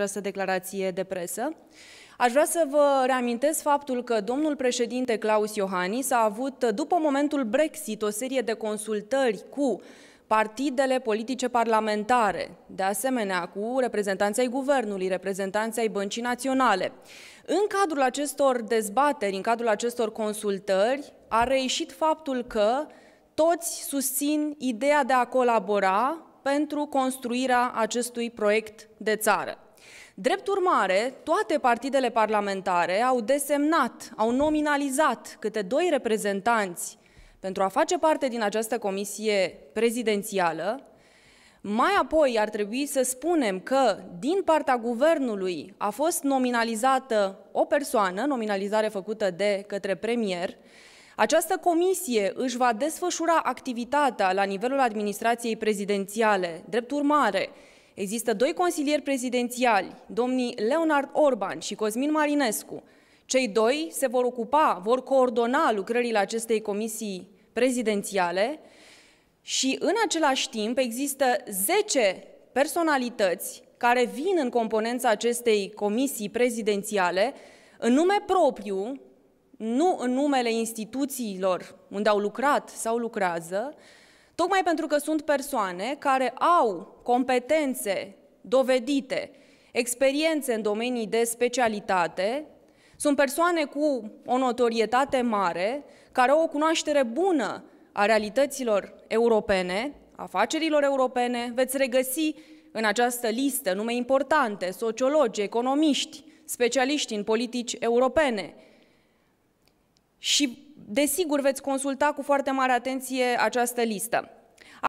această declarație de presă. Aș vrea să vă reamintesc faptul că domnul președinte Claus Iohannis a avut, după momentul Brexit, o serie de consultări cu partidele politice parlamentare, de asemenea cu reprezentanții ai guvernului, reprezentanții ai băncii naționale. În cadrul acestor dezbateri, în cadrul acestor consultări, a reieșit faptul că toți susțin ideea de a colabora pentru construirea acestui proiect de țară. Drept urmare, toate partidele parlamentare au desemnat, au nominalizat câte doi reprezentanți pentru a face parte din această comisie prezidențială. Mai apoi ar trebui să spunem că din partea guvernului a fost nominalizată o persoană, nominalizare făcută de către premier, această comisie își va desfășura activitatea la nivelul administrației prezidențiale. Drept urmare, există doi consilieri prezidențiali, domnii Leonard Orban și Cosmin Marinescu. Cei doi se vor ocupa, vor coordona lucrările acestei comisii prezidențiale și în același timp există 10 personalități care vin în componența acestei comisii prezidențiale, în nume propriu, nu în numele instituțiilor unde au lucrat sau lucrează, tocmai pentru că sunt persoane care au competențe dovedite, experiențe în domenii de specialitate, sunt persoane cu o notorietate mare, care au o cunoaștere bună a realităților europene, afacerilor europene, veți regăsi în această listă nume importante, sociologi, economiști, specialiști în politici europene, și, desigur, veți consulta cu foarte mare atenție această listă.